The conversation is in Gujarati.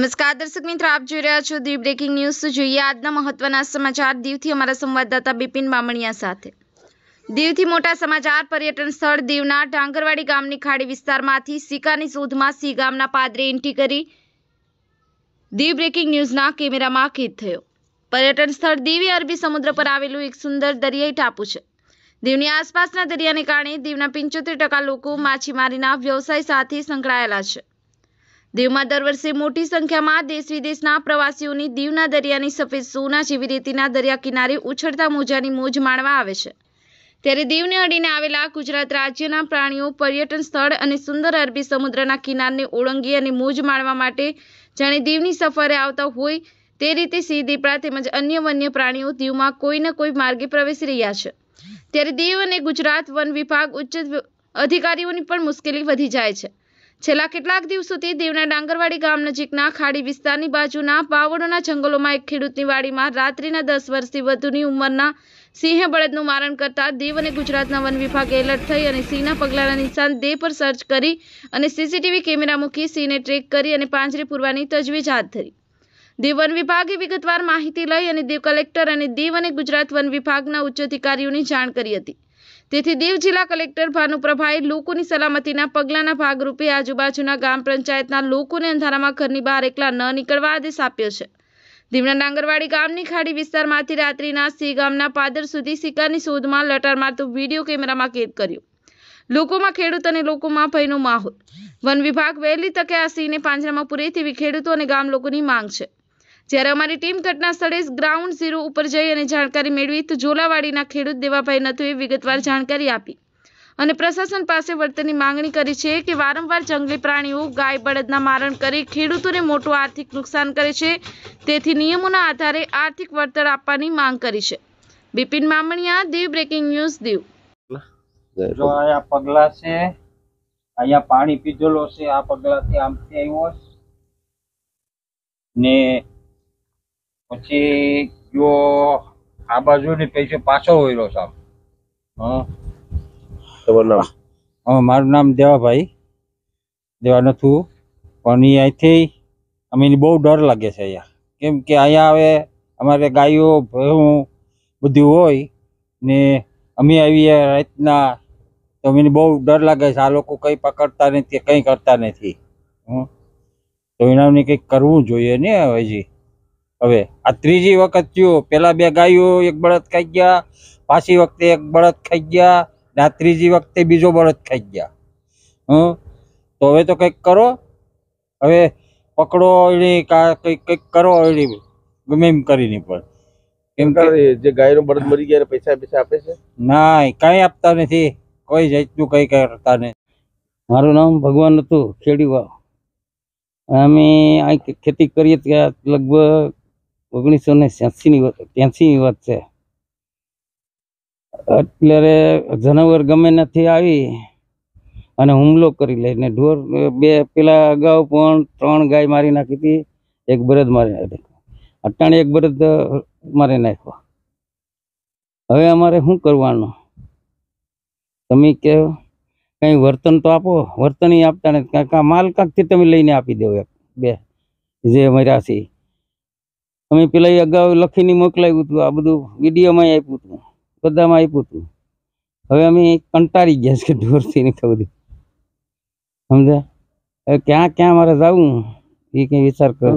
નમસ્કાર દર્શક મિત્રો આપ જોઈ રહ્યા છો દીવ બ્રેકિંગ ન્યૂઝ જોઈએ આજના મહત્વના સમાચાર દીવથી અમારા સંવાદદાતા બિપિન બામણિયા સાથે દીવથી મોટા સમાચાર પર્યટન સ્થળ દીવના ડાંગરવાડી ગામની ખાડી વિસ્તારમાંથી સિકાની શોધમાં સી ગામના પાદરે એન્ટ્રી કરી દીવ બ્રેકિંગ ન્યૂઝના કેમેરામાં કેદ થયો પર્યટન સ્થળ દીવી અરબી સમુદ્ર પર આવેલું એક સુંદર દરિયાઈ ટાપુ છે દીવની આસપાસના દરિયાને કારણે દીવના પંચોતેર ટકા લોકો માછીમારીના વ્યવસાય સાથે સંકળાયેલા છે દીવમાં દર વર્ષે મોટી સંખ્યામાં દેશ વિદેશના પ્રવાસીઓની દીવના દરિયાની સફેદ સોના જેવી રેતીના દરિયા કિનારે ઉછળતા મોજાની મોજ માણવા આવે છે ત્યારે દીવને અડીને આવેલા ગુજરાત રાજ્યના પ્રાણીઓ પર્યટન સ્થળ અને સુંદર અરબી સમુદ્રના કિનારને ઓળંગી અને મોજ માણવા માટે જાણે દીવની સફરે આવતા હોય તે રીતે સિંહ દીપડા તેમજ અન્ય વન્ય પ્રાણીઓ દીવમાં કોઈ ને કોઈ માર્ગે પ્રવેશી રહ્યા છે ત્યારે દીવ અને ગુજરાત વન વિભાગ ઉચ્ચ અધિકારીઓની પણ મુશ્કેલી વધી જાય છે છેલ્લા કેટલાક દિવસોથી દેવના ડાંગરવાડી ગામ નજીકના ખાડી વિસ્તારની બાજુના પાવડોના જંગલોમાં એક ખેડૂતની વાડીમાં રાત્રિના દસ વર્ષથી વધુની ઉંમરના સિંહે બળદનું મારણ કરતા દેવ અને ગુજરાતના વન વિભાગે એલર્ટ થઈ અને સિંહના પગલાના નિશાન દેહ પર સર્ચ કરી અને સીસીટીવી કેમેરા મૂકી સિંહને ટ્રેક કરી અને પાંજરે પૂરવાની તજવીજ હાથ ધરી દીવ વન વિભાગે વિગતવાર માહિતી લઈ અને દેવ કલેક્ટર અને દેવ અને ગુજરાત વન વિભાગના ઉચ્ચ અધિકારીઓની જાણ કરી હતી તેથી દીવ જિલ્લા કલેક્ટર ભાનુપ્રભાએ લોકોની સલામતીના પગલાંના ભાગરૂપે આજુબાજુના ગામ પંચાયતના લોકોને અંધારામાં ઘરની બહાર એકલા ન નીકળવા આદેશ આપ્યો છે દીવના ડાંગરવાડી ગામની ખાડી વિસ્તારમાંથી રાત્રિના સી ગામના પાદર સુધી શિકારની શોધમાં લટાર મારતું વિડીયો કેમેરામાં કેદ કર્યો લોકોમાં ખેડૂત અને લોકોમાં ભયનો માહોલ વન વિભાગ વહેલી તકે આ સિંહને પાંજરામાં પૂરે તેવી ખેડૂતો અને ગામ લોકોની માંગ છે જ્યારે અમારી ટીમ ઘટના સ્થળે ગ્રાઉન્ડ ઝીરો ઉપર જઈ અને જાણકારી મેળવી તો ઝોલાવાડીના ખેડૂત દેવાભાઈ નથુએ વિગતવાર જાણકારી આપી અને પ્રશાસન પાસે વળતરની માંગણી કરી છે કે વારંવાર જંગલી પ્રાણીઓ ગાય બળદના મારણ કરી ખેડૂતોને મોટું આર્થિક નુકસાન કરે છે તેથી નિયમોના આધારે આર્થિક વળતર આપવાની માંગ કરી છે બિપિન મામણિયા દીવ બ્રેકિંગ ન્યૂઝ દીવ જો આ પગલા છે અહીંયા પાણી પીધેલો છે આ પગલાથી આમથી આવ્યો ને પછી જો આ બાજુ ની પૈસે પાછો હોય સાહેબ હા તમારું નામ મારું નામ દેવાભાઈ દેવા નથું પણ અહીંથી અમે બહુ ડર લાગે છે અહીંયા કેમ કે અહીંયા આવે અમારે ગાયો ભેવું બધું હોય ને અમે આવીએ રાતના તો મને બહુ ડર લાગે છે આ લોકો કંઈ પકડતા નથી કંઈ કરતા નથી હં તો એનાને કંઈક કરવું જોઈએ ને હજી હવે આ ત્રીજી વખત થયું પેલા બે ગાયો એક બળદ ખાઈ ગયા પાછી વખતે એક બળદ ખાઈ ગયા ને આ ત્રીજી વખતે બીજો બળદ ખાઈ ગયા હમ તો હવે તો કંઈક કરો હવે પકડો એની કા કંઈક કંઈક કરો એની ગમે એમ કરીને પણ કેમ કે જે ગાયનો બળદ મરી ગયા પૈસા પૈસા આપે છે ના કાંઈ આપતા નથી કોઈ જાતનું કંઈ કરતા નહીં મારું નામ ભગવાન હતું ખેડીવા અમે અહીં ખેતી કરીએ ત્યાં લગભગ ઓગણીસો ને ની ત્યાંસીની વાત છે એટલે જનાવર ગમે નથી આવી અને હુમલો કરી લે ને ઢોર બે પેલા અગાઉ પણ ત્રણ ગાય મારી નાખી હતી એક બરદ મારી નાખ્યો અટાણે એક બરદ મારી નાખ્યો હવે અમારે શું કરવાનું તમે કે કંઈ વર્તન તો આપો વર્તન આપતા ને કાં માલ કાંકથી તમે લઈને આપી દો એક બે જે મર્યાસી અમે પેલા અગાઉ લખીને મોકલાવ્યું હતું આ બધું વિડીયોમાં આપ્યું હતું બધામાં આપ્યું હતું હવે અમે કંટાળી ગયા છે ઢોરથી ને ખબર સમજ્યા ક્યાં ક્યાં મારે જવું એ કંઈ વિચાર કરો